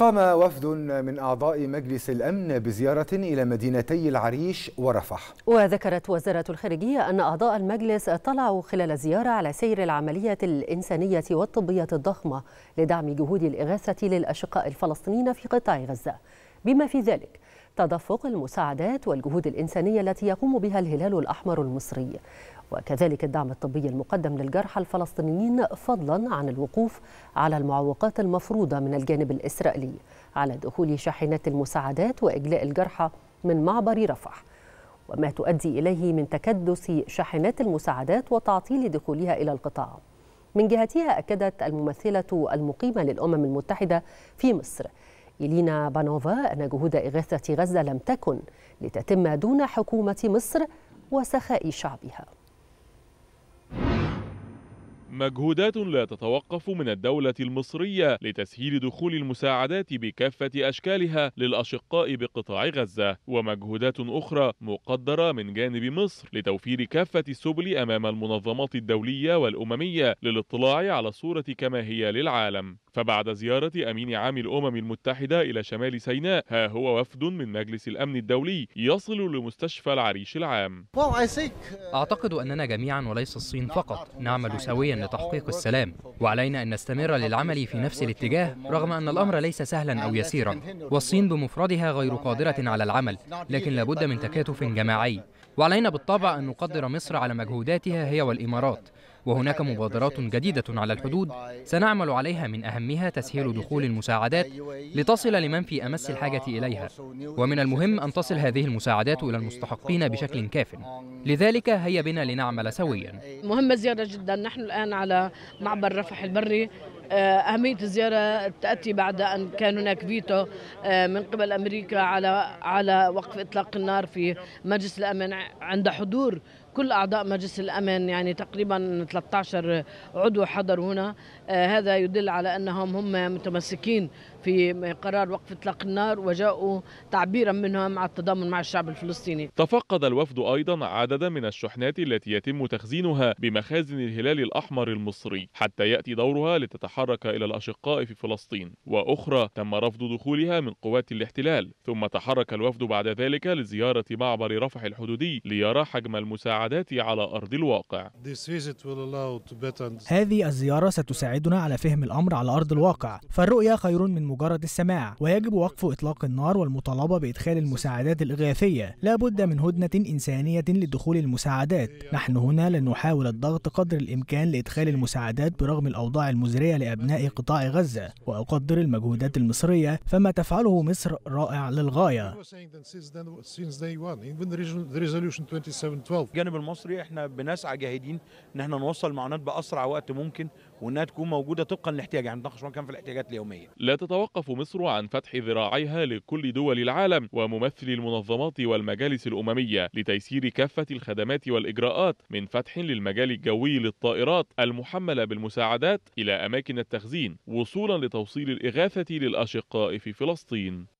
قام وفد من أعضاء مجلس الأمن بزيارة إلى مدينتي العريش ورفح وذكرت وزارة الخارجية أن أعضاء المجلس اطلعوا خلال الزيارة على سير العملية الإنسانية والطبية الضخمة لدعم جهود الإغاثة للأشقاء الفلسطينيين في قطاع غزة بما في ذلك تدفق المساعدات والجهود الإنسانية التي يقوم بها الهلال الأحمر المصري وكذلك الدعم الطبي المقدم للجرحى الفلسطينيين فضلا عن الوقوف على المعوقات المفروضة من الجانب الإسرائيلي على دخول شاحنات المساعدات وإجلاء الجرحى من معبر رفح وما تؤدي إليه من تكدس شاحنات المساعدات وتعطيل دخولها إلى القطاع من جهتها أكدت الممثلة المقيمة للأمم المتحدة في مصر إلينا بانوفا أن جهود إغاثة غزة لم تكن لتتم دون حكومة مصر وسخاء شعبها مجهودات لا تتوقف من الدولة المصرية لتسهيل دخول المساعدات بكافة أشكالها للأشقاء بقطاع غزة ومجهودات أخرى مقدرة من جانب مصر لتوفير كافة السبل أمام المنظمات الدولية والأممية للاطلاع على الصورة كما هي للعالم فبعد زيارة أمين عام الأمم المتحدة إلى شمال سيناء ها هو وفد من مجلس الأمن الدولي يصل لمستشفى العريش العام أعتقد أننا جميعا وليس الصين فقط نعمل سويا لتحقيق السلام وعلينا أن نستمر للعمل في نفس الاتجاه رغم أن الأمر ليس سهلا أو يسيرا والصين بمفردها غير قادرة على العمل لكن لابد من تكاتف جماعي وعلينا بالطبع أن نقدر مصر على مجهوداتها هي والإمارات وهناك مبادرات جديدة على الحدود سنعمل عليها من أهمها تسهيل دخول المساعدات لتصل لمن في أمس الحاجة إليها ومن المهم أن تصل هذه المساعدات إلى المستحقين بشكل كاف لذلك هيا بنا لنعمل سويا مهمة زيادة جدا نحن الآن على معبر رفح البري آه، أهمية الزيارة تأتي بعد أن كان هناك فيتو آه، من قبل أمريكا على على وقف إطلاق النار في مجلس الأمن عند حضور كل اعضاء مجلس الامن يعني تقريبا 13 عضو حضروا هنا آه، هذا يدل على انهم هم متمسكين في قرار وقف اطلاق النار وجاءوا تعبيرا منهم على التضامن مع الشعب الفلسطيني. تفقد الوفد ايضا عددا من الشحنات التي يتم تخزينها بمخازن الهلال الاحمر المصري حتى ياتي دورها لتتحقق تحرك إلى الأشقاء في فلسطين وأخرى تم رفض دخولها من قوات الاحتلال ثم تحرك الوفد بعد ذلك لزيارة معبر رفح الحدودي ليرى حجم المساعدات على أرض الواقع هذه الزيارة ستساعدنا على فهم الأمر على أرض الواقع فالرؤية خير من مجرد السماع ويجب وقف إطلاق النار والمطالبة بإدخال المساعدات الإغاثية لا بد من هدنة إنسانية لدخول المساعدات نحن هنا لنحاول الضغط قدر الإمكان لإدخال المساعدات برغم الأوضاع المزرية لأبناء قطاع غزة وأقدر المجهودات المصرية فما تفعله مصر رائع للغاية الجانب المصري احنا بنسعى جاهدين ان احنا نوصل معاناة بأسرع وقت ممكن وانها تكون موجوده طبقا للاحتياج يعني بناقش كان في الاحتياجات اليوميه. لا تتوقف مصر عن فتح ذراعيها لكل دول العالم وممثلي المنظمات والمجالس الامميه لتيسير كافه الخدمات والاجراءات من فتح للمجال الجوي للطائرات المحمله بالمساعدات الى اماكن التخزين وصولا لتوصيل الاغاثه للاشقاء في فلسطين.